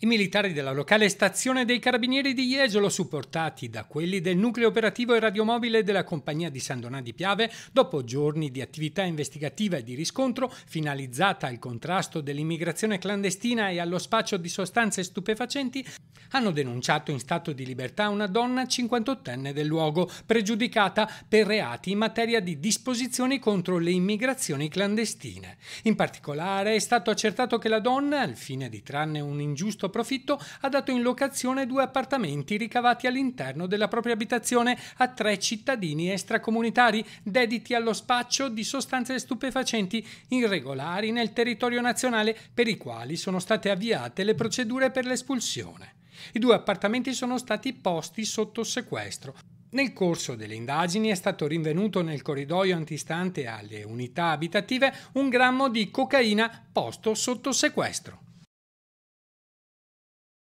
I militari della locale stazione dei Carabinieri di Jesolo, supportati da quelli del nucleo operativo e radiomobile della compagnia di San Donà di Piave, dopo giorni di attività investigativa e di riscontro finalizzata al contrasto dell'immigrazione clandestina e allo spaccio di sostanze stupefacenti, hanno denunciato in stato di libertà una donna 58enne del luogo, pregiudicata per reati in materia di disposizioni contro le immigrazioni clandestine. In particolare è stato accertato che la donna, al fine di trarne un ingiusto questo profitto ha dato in locazione due appartamenti ricavati all'interno della propria abitazione a tre cittadini extracomunitari dediti allo spaccio di sostanze stupefacenti irregolari nel territorio nazionale per i quali sono state avviate le procedure per l'espulsione. I due appartamenti sono stati posti sotto sequestro, nel corso delle indagini è stato rinvenuto nel corridoio antistante alle unità abitative un grammo di cocaina posto sotto sequestro.